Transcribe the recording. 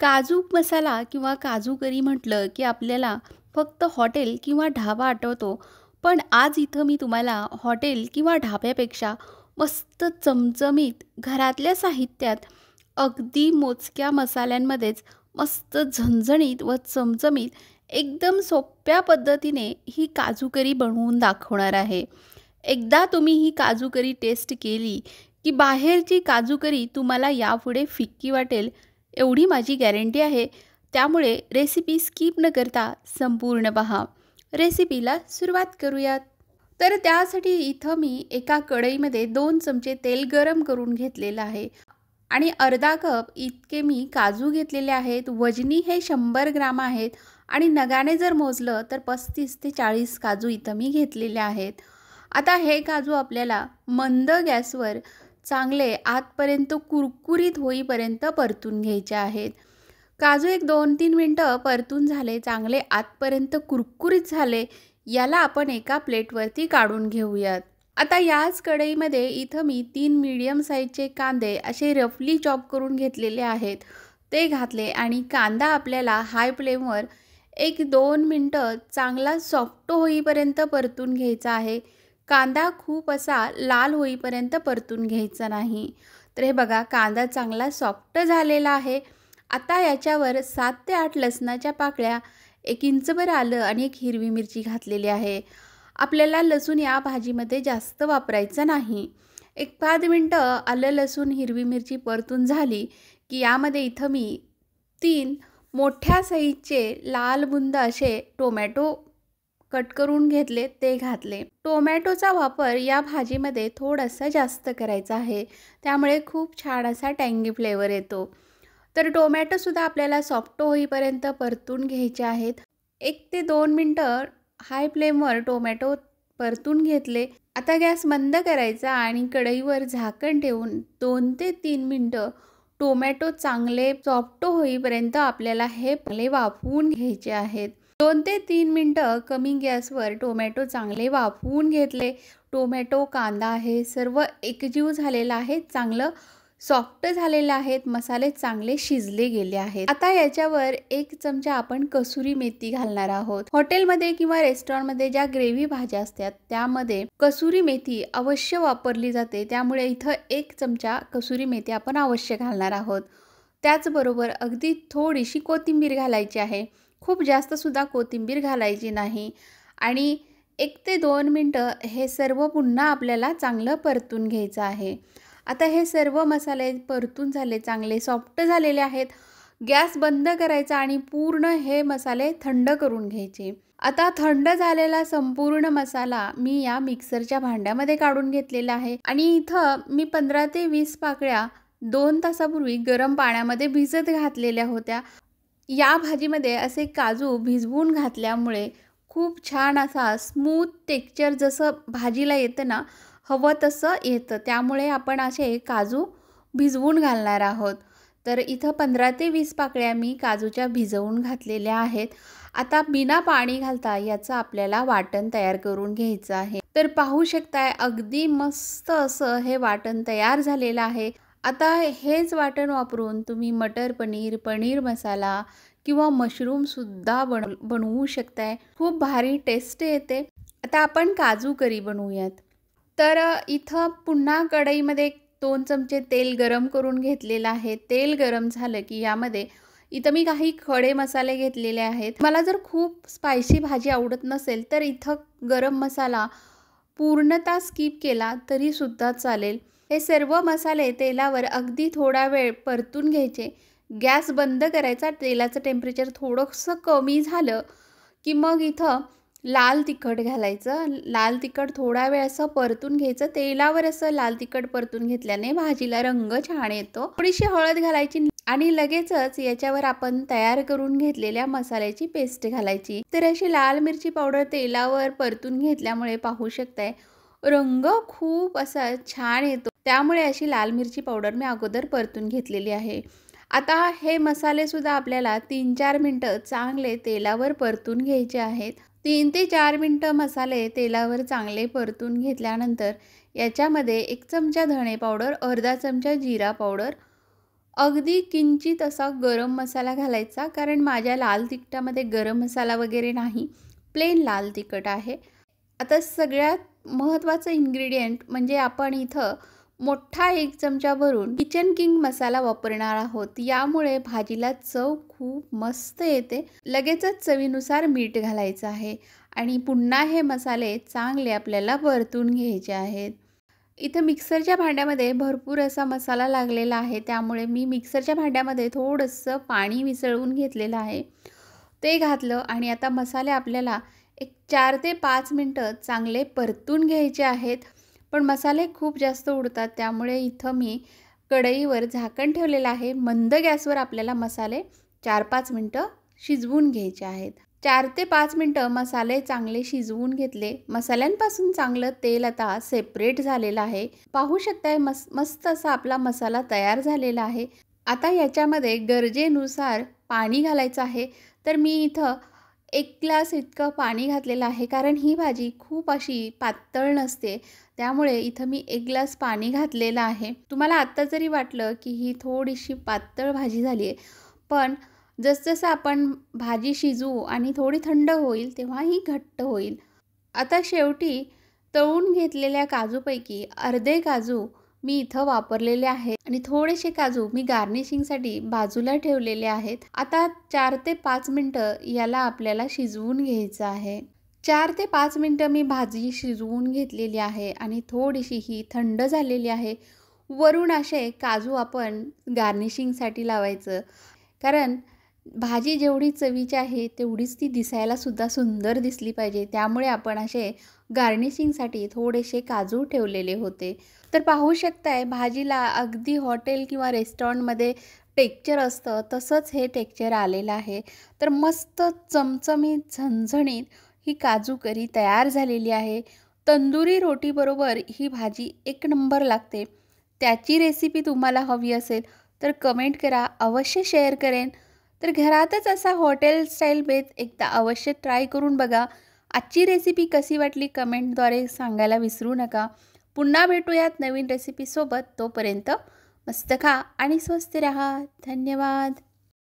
काजू मसाला किंवा काजू करी म्हटलं की आपल्याला फक्त हॉटेल किंवा ढाबा आठवतो पण आज इथं मी तुम्हाला हॉटेल किंवा ढाब्यापेक्षा मस्त चमचमीत घरातल्या साहित्यात अगदी मोजक्या मसाल्यांमध्येच मस्त झणझणीत व चमचमीत एकदम सोप्या पद्धतीने ही काजू करी बनवून दाखवणार आहे एकदा तुम्ही ही काजू करी टेस्ट केली की बाहेरची काजू करी तुम्हाला यापुढे फिक्की वाटेल एवढी माझी गॅरंटी आहे त्यामुळे रेसिपी स्किप न करता संपूर्ण पहा रेसिपीला सुरुवात करूयात तर त्यासाठी इथं मी एका कढईमध्ये दोन चमचे तेल गरम करून घेतलेलं आहे आणि अर्धा कप इतके मी काजू घेतलेले आहेत वजनी हे शंभर ग्राम आहेत आणि नगाने जर मोजलं तर पस्तीस ते चाळीस काजू इथं मी घेतलेले आहेत आता हे काजू आपल्याला मंद गॅसवर चांगले आतपर्यंत कुरकुरीत होईपर्यंत परतून घ्यायचे आहेत काजू एक दोन तीन मिनटं परतून झाले चांगले आतपर्यंत कुरकुरीत झाले याला आपण एका प्लेटवरती काढून घेऊयात आता याच कढईमध्ये इथं मी तीन मीडियम साईजचे कांदे असे रफली चॉप करून घेतलेले आहेत ते घातले आणि कांदा आपल्याला हाय फ्लेमवर एक दोन मिनटं चांगला सॉफ्ट होईपर्यंत परतून घ्यायचा आहे कांदा खूप असा लाल होईपर्यंत परतून घ्यायचा नाही तर हे बघा कांदा चांगला सॉफ्ट झालेला आहे आता याच्यावर सात ते आठ लसणाच्या पाकळ्या एक इंचभर आलं आणि एक हिरवी मिरची घातलेली आहे आपल्याला लसूण या भाजीमध्ये जास्त वापरायचं नाही एक पाच मिनटं आलं लसूण हिरवी मिरची परतून झाली की यामध्ये इथं मी तीन मोठ्या साईजचे लाल बुंद असे टोमॅटो कट करून घेतले ते घातले टोमॅटोचा वापर या भाजीमध्ये थोडासा जास्त करायचा आहे त्यामुळे खूप छान असा टँगी फ्लेवर येतो तर टोमॅटोसुद्धा आपल्याला सॉफ्ट होईपर्यंत परतून घ्यायचे आहेत एक ते दोन मिनटं हाय फ्लेमवर टोमॅटो परतून घेतले आता गॅस मंद करायचा आणि कढईवर झाकण ठेवून दोन ते तीन मिनटं टोमॅटो चांगले सॉफ्ट होईपर्यंत आपल्याला हे पले वाफवून घ्यायचे आहेत दोन ते तीन मिनटं कमी गॅसवर टोमॅटो चांगले वाफवून घेतले टोमॅटो कांदा आहे सर्व एकजीव झालेला आहे चांगलं सॉफ्ट झालेलं आहेत मसाले चांगले शिजले गेले आहेत आता याच्यावर एक चमचा आपण कसुरी मेथी घालणार आहोत हॉटेलमध्ये किंवा रेस्टॉरंटमध्ये ज्या ग्रेव्ही भाज्या असतात त्यामध्ये कसुरी मेथी अवश्य वापरली जाते त्यामुळे इथं एक चमचा कसुरी मेथी आपण अवश्य घालणार आहोत त्याचबरोबर अगदी थोडीशी कोथिंबीर घालायची आहे खूप जास्तसुद्धा कोथिंबीर घालायची नाही आणि एक ते दोन मिनटं हे सर्व पुन्हा आपल्याला चांगलं परतून घ्यायचं आहे आता हे सर्व मसाले परतून झाले चांगले सॉफ्ट झालेले आहेत गॅस बंद करायचा आणि पूर्ण हे मसाले थंड करून घ्यायचे आता थंड झालेला संपूर्ण मसाला मी या मिक्सरच्या भांड्यामध्ये काढून घेतलेला आहे आणि इथं मी पंधरा ते वीस पाकळ्या दोन तासापूर्वी गरम पाण्यामध्ये भिजत घातलेल्या होत्या या भाजीमध्ये असे काजू भिजवून घातल्यामुळे खूप छान असा स्मूथ टेक्चर जसं भाजीला येतं ना हवं तसं येतं त्यामुळे आपण असे काजू भिजवून घालणार आहोत तर इथं पंधरा ते वीस पाकळ्या मी काजूच्या भिजवून घातलेल्या आहेत आता बिना पाणी घालता याचं आपल्याला वाटण तयार करून घ्यायचं आहे तर पाहू शकताय अगदी मस्त असं हे वाटण तयार झालेलं आहे आता हेच वाटण वापरून तुम्ही मटर पनीर पनीर मसाला किंवा मशरूमसुद्धा बन बनवू शकताय खूप भारी टेस्ट येते आता आपण काजू करी बनवूयात तर इथं पुन्हा कढईमध्ये दोन चमचे तेल गरम करून घेतलेलं आहे तेल गरम झालं की यामध्ये इथं मी काही खडे मसाले घेतलेले आहेत मला जर खूप स्पायसी भाजी आवडत नसेल तर इथं गरम मसाला पूर्णता स्किप केला तरीसुद्धा चालेल हे सर्व मसाले तेलावर अगदी थोडा वेळ परतून घ्यायचे गॅस बंद करायचा तेलाचं टेम्परेचर थोडंसं कमी झालं की मग इथं लाल तिखट घालायचं लाल तिखट थोडा वेळ असं परतून घ्यायचं तेलावर असं लाल तिखट परतून घेतल्याने भाजीला रंग छान येतो थोडीशी हळद घालायची आणि लगेचच याच्यावर आपण तयार करून घेतलेल्या मसाल्याची पेस्ट घालायची तर अशी लाल मिरची पावडर तेलावर परतून घेतल्यामुळे पाहू शकताय रंग खूप असा छान येतो त्यामुळे अशी लाल मिरची पावडर मी अगोदर परतून घेतलेली आहे आता हे मसालेसुद्धा आपल्याला तीन चार मिनटं चांगले तेलावर परतून घ्यायचे आहेत तीन ते चार मिनटं मसाले तेलावर चांगले परतून घेतल्यानंतर याच्यामध्ये एक चमचा धणे पावडर अर्धा चमचा जिरा पावडर अगदी किंचित असा गरम मसाला घालायचा कारण माझ्या लाल तिखटामध्ये गरम मसाला वगैरे नाही प्लेन लाल तिखट आहे आता सगळ्यात महत्त्वाचं इन्ग्रेडियंट म्हणजे आपण इथं मोठा एक चमचा भरून किचन किंग मसाला वापरणार आहोत यामुळे भाजीला चव खूप मस्त येते लगेचच चवीनुसार मीठ घालायचं आहे आणि पुन्हा हे मसाले चांगले आपल्याला परतून घ्यायचे आहेत इथं मिक्सरच्या भांड्यामध्ये भरपूर असा मसाला लागलेला आहे त्यामुळे मी मिक्सरच्या भांड्यामध्ये थोडंसं पाणी मिसळून घेतलेलं आहे ते घातलं आणि आता मसाले आपल्याला एक चार ते पाच मिनटं चांगले परतून घ्यायचे आहेत पण मसाले खूप जास्त उडतात त्यामुळे इथं मी कढईवर झाकण ठेवलेलं आहे मंद गॅसवर आपल्याला मसाले चार पाच मिनटं शिजवून घ्यायचे आहेत चार ते पाच मिनटं मसाले चांगले शिजवून घेतले मसाल्यांपासून चांगलं तेल आता सेपरेट झालेलं आहे पाहू शकताय मस मस्त असा आपला मसाला तयार झालेला आहे आता याच्यामध्ये गरजेनुसार पाणी घालायचं आहे तर मी इथं एक ग्लास इतकं पाणी घातलेलं आहे कारण ही भाजी खूप अशी पातळ नसते त्यामुळे इथं मी एक ग्लास पाणी घातलेलं आहे तुम्हाला आत्ता जरी वाटलं की ही थोडीशी पातळ भाजी झाली आहे पण जसजसं आपण भाजी शिजवू आणि थोडी थंड होईल तेव्हा ही घट्ट होईल आता शेवटी तळून घेतलेल्या काजूपैकी अर्धे काजू मी इथं वापरलेले आहेत आणि थोडेसे काजू मी गार्निशिंगसाठी बाजूला ठेवलेले आहेत आता चार ते पाच मिनटं याला आपल्याला शिजवून घ्यायचं आहे चार ते पाच मिनटं मी भाजी शिजवून घेतलेली आहे आणि थोडीशी ही थंड झालेली आहे वरून असे काजू आपण गार्निशिंगसाठी लावायचं कारण भाजी जेवढी चवीची आहे तेवढीच ती दिसायलासुद्धा सुंदर दिसली पाहिजे त्यामुळे आपण असे गार्निशिंगसाठी थोडेसे काजू ठेवलेले होते तर पाहू शकताय भाजीला अगदी हॉटेल किंवा रेस्टॉरंटमध्ये टेक्चर असतं तसंच हे टेक्चर आलेलं आहे तर मस्त चमचमीत झणझणीत ही काजू करी तयार झालेली आहे तंदुरी रोटीबरोबर ही भाजी एक नंबर लागते त्याची रेसिपी तुम्हाला हवी असेल तर कमेंट करा अवश्य शेअर करेन तर घरातच असा हॉटेल स्टाईल बेत एकदा अवश्य ट्राय करून बघा आजची रेसिपी कशी वाटली कमेंटद्वारे सांगायला विसरू नका पुन्हा भेटूयात नवीन रेसिपीसोबत तोपर्यंत मस्त खा आणि स्वस्त रहा धन्यवाद